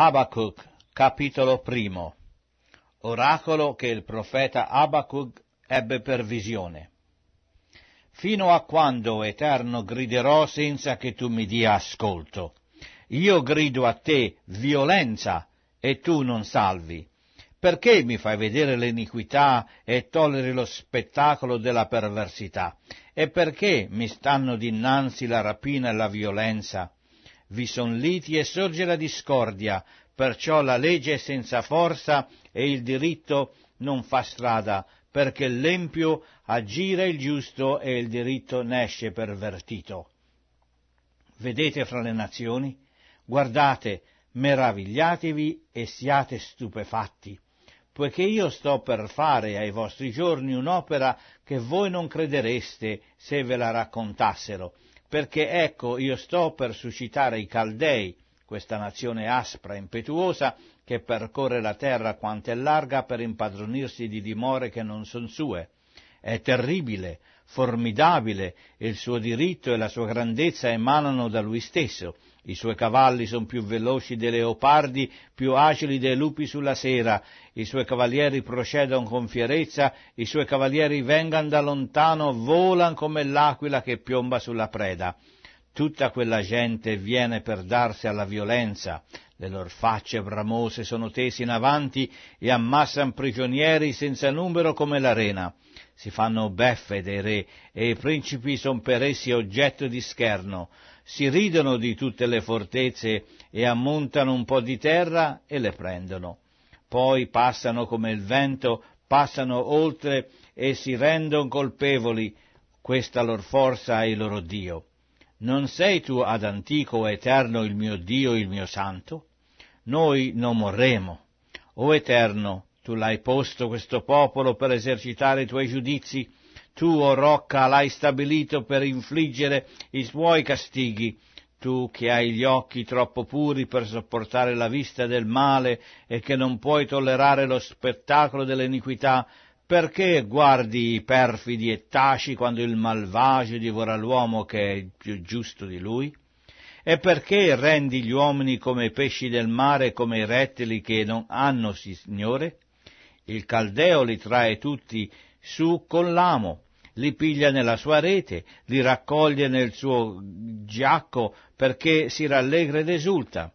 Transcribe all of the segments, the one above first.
Habakkuk, capitolo primo. Oracolo che il profeta Habakkuk ebbe per visione. Fino a quando, Eterno, griderò senza che tu mi dia ascolto? Io grido a te violenza e tu non salvi. Perché mi fai vedere l'iniquità e tolleri lo spettacolo della perversità? E perché mi stanno dinanzi la rapina e la violenza? vi son liti e sorge la discordia, perciò la legge è senza forza e il diritto non fa strada, perché l'empio aggira il giusto e il diritto n'esce pervertito. Vedete fra le nazioni, guardate, meravigliatevi e siate stupefatti, poiché io sto per fare ai vostri giorni un'opera che voi non credereste se ve la raccontassero, perché ecco io sto per suscitare i Caldei, questa nazione aspra e impetuosa, che percorre la terra quanto è larga per impadronirsi di dimore che non son sue. È terribile, formidabile, il suo diritto e la sua grandezza emanano da lui stesso, i suoi cavalli sono più veloci dei leopardi, più agili dei lupi sulla sera. I suoi cavalieri procedono con fierezza, i suoi cavalieri vengan da lontano, volan come l'aquila che piomba sulla preda. Tutta quella gente viene per darsi alla violenza, le loro facce bramose sono tese in avanti e ammassan prigionieri senza numero come l'arena. Si fanno beffe dei re e i principi son per essi oggetto di scherno. Si ridono di tutte le fortezze e ammontano un po' di terra e le prendono. Poi passano come il vento, passano oltre e si rendono colpevoli, questa lor forza è il loro Dio. Non sei tu ad antico eterno il mio Dio, il mio santo? noi non morremo. O Eterno, tu l'hai posto questo popolo per esercitare i tuoi giudizi, tu, o oh rocca, l'hai stabilito per infliggere i tuoi castighi, tu che hai gli occhi troppo puri per sopportare la vista del male e che non puoi tollerare lo spettacolo dell'iniquità, perché guardi i perfidi e taci quando il malvagio divora l'uomo che è più giusto di lui? E perché rendi gli uomini come i pesci del mare, come i rettili che non hanno signore? Il caldeo li trae tutti su con l'amo, li piglia nella sua rete, li raccoglie nel suo giacco perché si rallegra ed esulta.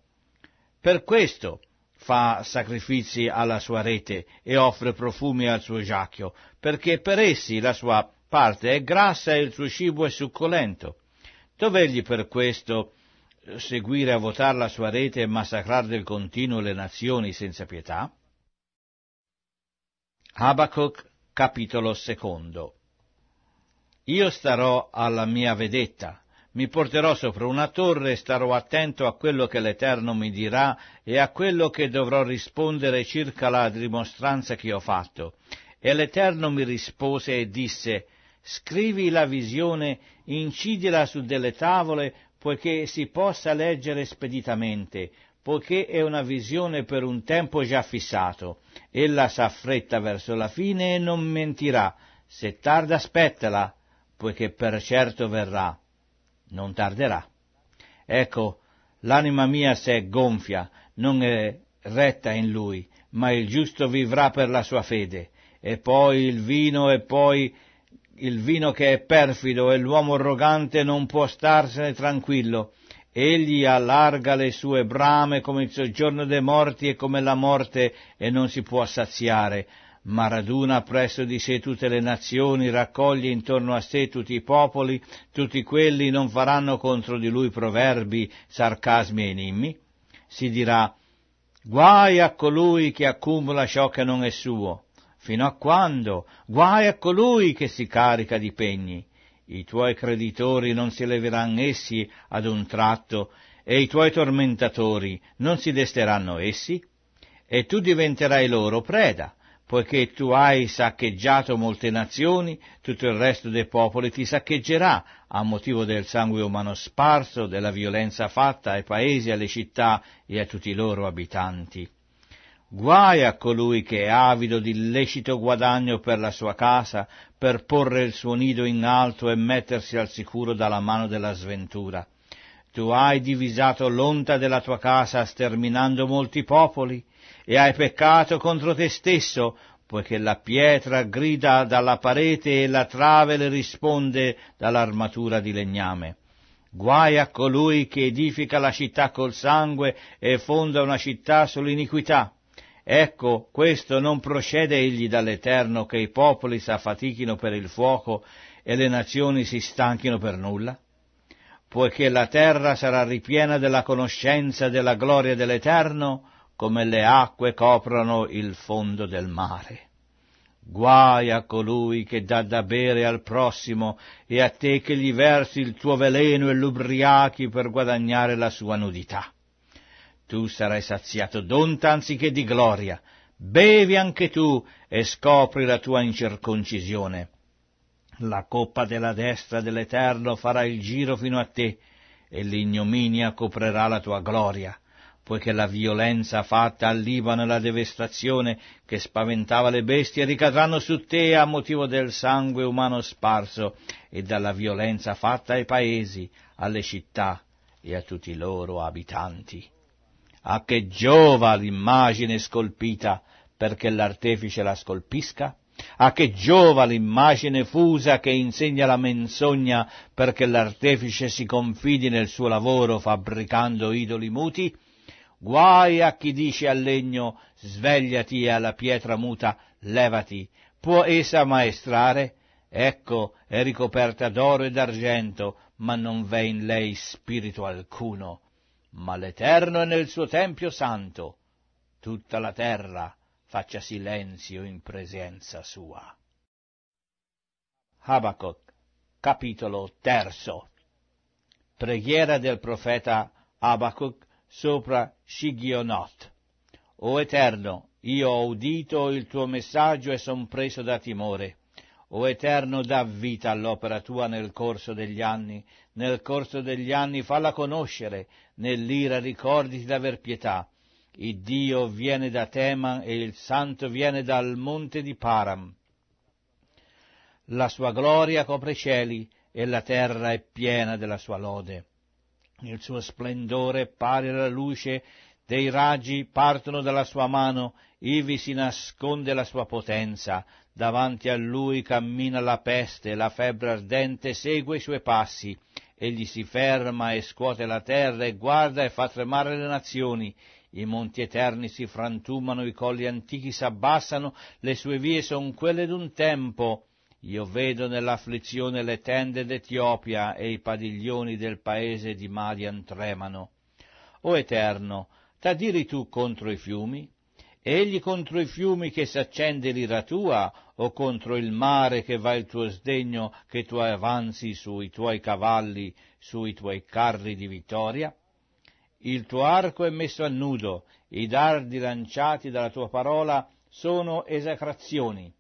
Per questo fa sacrifici alla sua rete e offre profumi al suo giacchio, perché per essi la sua parte è grassa e il suo cibo è succolento. Dov'egli per questo seguire a votare la sua rete e massacrare del continuo le nazioni senza pietà? Habacuc capitolo secondo Io starò alla mia vedetta, mi porterò sopra una torre e starò attento a quello che l'Eterno mi dirà e a quello che dovrò rispondere circa la dimostranza che ho fatto. E l'Eterno mi rispose e disse, scrivi la visione, incidila su delle tavole, poiché si possa leggere speditamente, poiché è una visione per un tempo già fissato. Ella s'affretta verso la fine e non mentirà. Se tarda aspettala, poiché per certo verrà. Non tarderà. Ecco, l'anima mia s'è gonfia, non è retta in lui, ma il giusto vivrà per la sua fede. E poi il vino e poi il vino che è perfido e l'uomo arrogante non può starsene tranquillo. Egli allarga le sue brame come il soggiorno dei morti e come la morte e non si può saziare. Ma raduna presso di sé tutte le nazioni, raccoglie intorno a sé tutti i popoli, tutti quelli non faranno contro di lui proverbi, sarcasmi e enimmi. Si dirà, guai a colui che accumula ciò che non è suo Fino a quando? Guai a colui che si carica di pegni. I tuoi creditori non si leveranno essi ad un tratto, e i tuoi tormentatori non si desteranno essi? E tu diventerai loro preda, poiché tu hai saccheggiato molte nazioni, tutto il resto dei popoli ti saccheggerà, a motivo del sangue umano sparso, della violenza fatta ai paesi, alle città e a tutti i loro abitanti. Guai a colui che è avido di lecito guadagno per la sua casa, per porre il suo nido in alto e mettersi al sicuro dalla mano della sventura. Tu hai divisato l'onta della tua casa sterminando molti popoli, e hai peccato contro te stesso, poiché la pietra grida dalla parete e la trave le risponde dall'armatura di legname. Guai a colui che edifica la città col sangue e fonda una città sull'iniquità. Ecco, questo non procede egli dall'Eterno che i popoli s'affatichino per il fuoco e le nazioni si stanchino per nulla? Poiché la terra sarà ripiena della conoscenza della gloria dell'Eterno, come le acque coprono il fondo del mare. Guai a colui che dà da bere al prossimo e a te che gli versi il tuo veleno e l'ubriachi per guadagnare la sua nudità. Tu sarai saziato d'onta anziché di gloria. Bevi anche tu e scopri la tua incirconcisione. La coppa della destra dell'Eterno farà il giro fino a te, e l'ignominia coprerà la tua gloria, poiché la violenza fatta al Libano e la devastazione che spaventava le bestie ricadranno su te a motivo del sangue umano sparso e dalla violenza fatta ai paesi, alle città e a tutti i loro abitanti. A che giova l'immagine scolpita perché l'artefice la scolpisca? A che giova l'immagine fusa che insegna la menzogna perché l'artefice si confidi nel suo lavoro fabbricando idoli muti? Guai a chi dice al legno svegliati e alla pietra muta levati, può essa maestrare? Ecco, è ricoperta d'oro e d'argento, ma non v'è in lei spirito alcuno ma l'Eterno è nel suo Tempio santo, tutta la terra faccia silenzio in presenza sua. Habakkuk, capitolo terzo. Preghiera del profeta Habakkuk sopra Shigionot. O Eterno, io ho udito il tuo messaggio e son preso da timore. O Eterno, dà vita all'opera tua nel corso degli anni, nel corso degli anni falla conoscere, nell'ira ricorditi d'aver pietà. Il Dio viene da Teman e il Santo viene dal monte di Param. La sua gloria copre i cieli e la terra è piena della sua lode. Il suo splendore pari alla luce dei raggi partono dalla sua mano, ivi si nasconde la sua potenza, Davanti a lui cammina la peste, la febbre ardente segue i suoi passi. Egli si ferma e scuote la terra e guarda e fa tremare le nazioni. I monti eterni si frantumano, i colli antichi s'abbassano, le sue vie son quelle d'un tempo. Io vedo nell'afflizione le tende d'Etiopia e i padiglioni del paese di Madian tremano. O Eterno, t'adiri tu contro i fiumi? egli contro i fiumi che s'accende l'ira tua, o contro il mare che va il tuo sdegno, che tu avanzi sui tuoi cavalli, sui tuoi carri di vittoria? Il tuo arco è messo a nudo, i dardi lanciati dalla tua parola sono esacrazioni.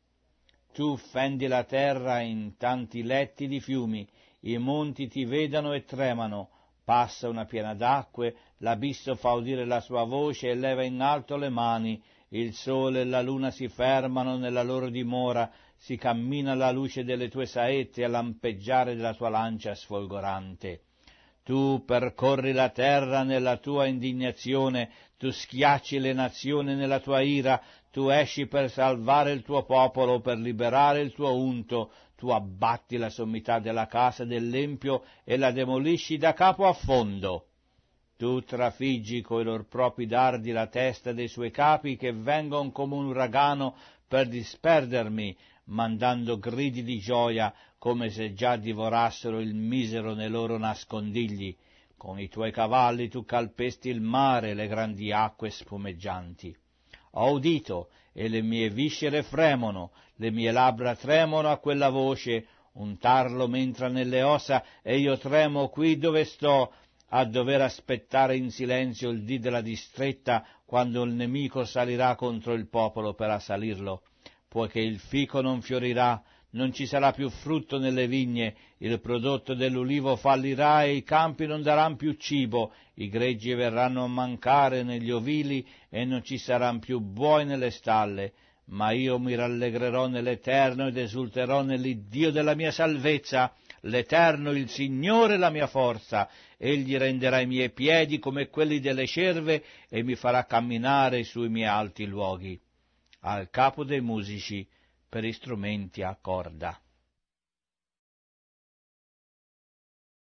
Tu fendi la terra in tanti letti di fiumi, i monti ti vedano e tremano, passa una piena d'acque, l'abisso fa udire la sua voce e leva in alto le mani, il sole e la luna si fermano nella loro dimora, si cammina alla luce delle tue saette e al lampeggiare della tua lancia sfolgorante. Tu percorri la terra nella tua indignazione, tu schiacci le nazioni nella tua ira, tu esci per salvare il tuo popolo, per liberare il tuo unto, tu abbatti la sommità della casa dell'empio e la demolisci da capo a fondo. Tu trafiggi coi lor propri dardi la testa dei suoi capi che vengono come un uragano per disperdermi, mandando gridi di gioia come se già divorassero il misero nei loro nascondigli. Con i tuoi cavalli tu calpesti il mare, e le grandi acque spumeggianti. Ho udito, e le mie viscere fremono, le mie labbra tremono a quella voce, un tarlo m'entra nelle ossa, e io tremo qui dove sto, a dover aspettare in silenzio il dì della distretta quando il nemico salirà contro il popolo per assalirlo, poiché il fico non fiorirà, non ci sarà più frutto nelle vigne, il prodotto dell'ulivo fallirà e i campi non daranno più cibo, i greggi verranno a mancare negli ovili e non ci saranno più buoi nelle stalle. Ma io mi rallegrerò nell'Eterno ed esulterò nell'Iddio della mia salvezza, L'Eterno, il Signore, la mia forza. Egli renderà i miei piedi come quelli delle cerve e mi farà camminare sui miei alti luoghi. Al capo dei musici per istrumenti a corda.